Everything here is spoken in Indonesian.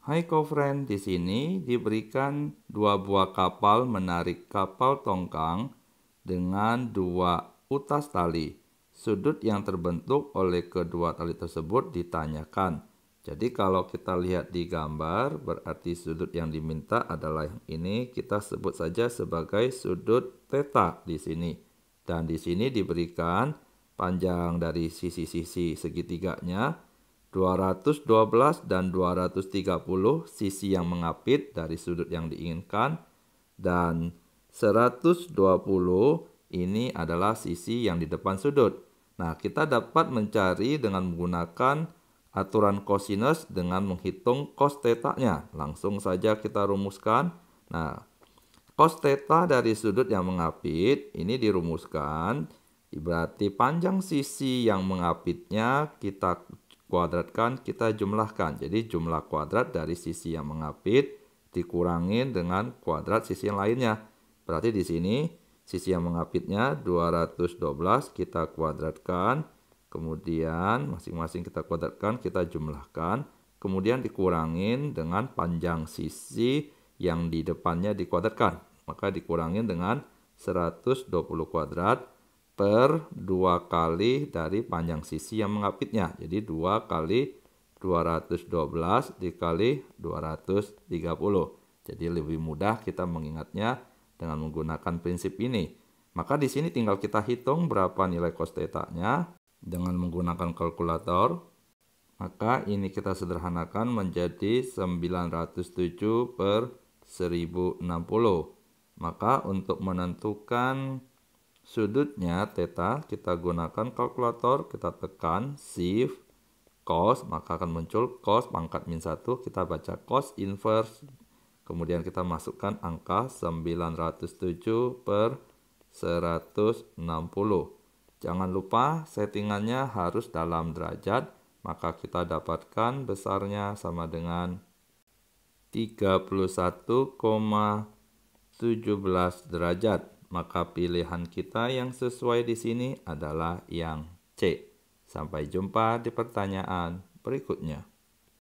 Hai Kofren, di sini diberikan dua buah kapal menarik kapal tongkang dengan dua utas tali. Sudut yang terbentuk oleh kedua tali tersebut ditanyakan. Jadi kalau kita lihat di gambar, berarti sudut yang diminta adalah yang ini. Kita sebut saja sebagai sudut theta di sini. Dan di sini diberikan panjang dari sisi-sisi segitiganya 212 dan 230 sisi yang mengapit dari sudut yang diinginkan dan 120 ini adalah sisi yang di depan sudut. Nah, kita dapat mencari dengan menggunakan aturan kosinus dengan menghitung cos tetanya. Langsung saja kita rumuskan. Nah, cos teta dari sudut yang mengapit ini dirumuskan Berarti panjang sisi yang mengapitnya kita kuadratkan kita jumlahkan. Jadi jumlah kuadrat dari sisi yang mengapit dikurangin dengan kuadrat sisi yang lainnya. Berarti di sini sisi yang mengapitnya 212 kita kuadratkan, kemudian masing-masing kita kuadratkan, kita jumlahkan, kemudian dikurangin dengan panjang sisi yang di depannya dikuadratkan. Maka dikurangin dengan 120 kuadrat per 2 kali dari panjang sisi yang mengapitnya. Jadi 2 kali 212 dikali 230. Jadi lebih mudah kita mengingatnya dengan menggunakan prinsip ini. Maka di sini tinggal kita hitung berapa nilai cos theta dengan menggunakan kalkulator. Maka ini kita sederhanakan menjadi 907 per 1060. Maka untuk menentukan sudutnya theta kita gunakan kalkulator kita tekan shift cos maka akan muncul cos pangkat min 1 kita baca cos inverse kemudian kita masukkan angka 907 per 160 jangan lupa settingannya harus dalam derajat maka kita dapatkan besarnya sama dengan 31,17 derajat maka pilihan kita yang sesuai di sini adalah yang C. Sampai jumpa di pertanyaan berikutnya.